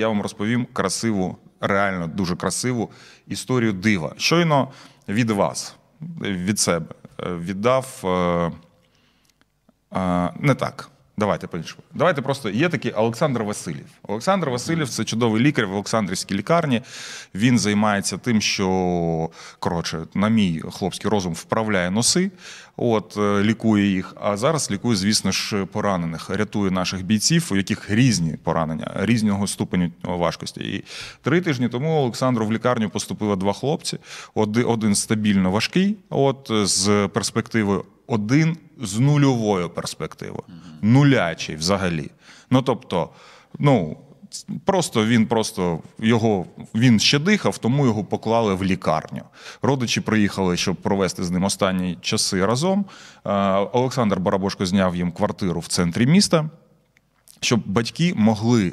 Я вам розповім красиву, реально дуже красиву історію дива. Щойно від вас, від себе, е, віддав е, е, не так. Давайте по-іншому. Давайте просто є такий Олександр Васильєв. Олександр Васильєв це чудовий лікар в Олександрівській лікарні. Він займається тим, що коротше, на мій хлопський розум вправляє носи, от е, лікує їх. А зараз лікує, звісно ж, поранених, рятує наших бійців, у яких різні поранення, різного ступеню важкості. І три тижні тому Олександру в лікарню поступило два хлопці. Один стабільно важкий, от з перспективою, один з нульовою перспективою, нулячий взагалі. Ну тобто, ну просто він просто його він ще дихав, тому його поклали в лікарню. Родичі приїхали, щоб провести з ним останні часи разом. Е, Олександр Барабошко зняв їм квартиру в центрі міста, щоб батьки могли.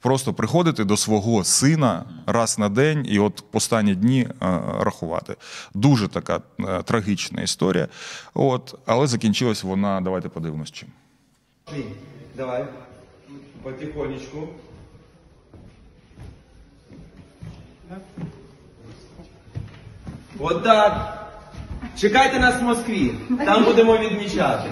Просто приходити до свого сина раз на день і от останні дні е, рахувати. Дуже така е, трагічна історія. От, Але закінчилась вона, давайте подивимось чим. Давай, потихонечку. От так. Чекайте нас в Москві. Там будемо відмічати.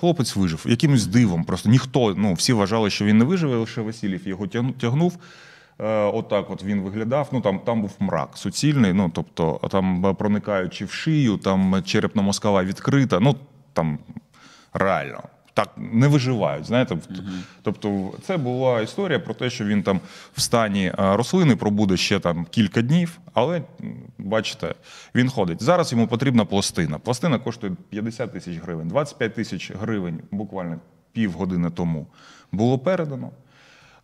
Хлопець вижив якимось дивом. Просто ніхто, ну всі вважали, що він не виживе, лише Васильєв його тягнув. Е, отак, от він виглядав. Ну там там був мрак суцільний. Ну тобто, там проникаючи в шию, там черепно мозкова відкрита. Ну там реально так не виживають. Знаєте, тобто це була історія про те, що він там в стані е, рослини пробуде ще там кілька днів, але бачите, він ходить. Зараз йому потрібна пластина. Пластина коштує 50 тисяч гривень, 25 тисяч гривень буквально півгодини тому було передано.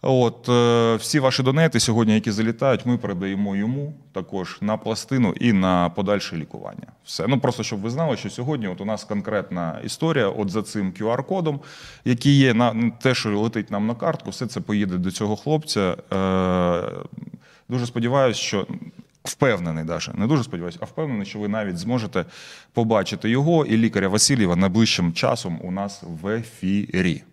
От е, всі ваші донети сьогодні, які залітають, ми передаємо йому також на пластину і на подальше лікування. Все ну просто щоб ви знали, що сьогодні от у нас конкретна історія. От за цим QR-кодом, який є на те, що летить нам на картку, все це поїде до цього хлопця. Е, Дуже сподіваюся, що. Впевнений, даже не дуже сподіваюся, а впевнений, що ви навіть зможете побачити його і лікаря Васильєва найближчим часом у нас в ефірі.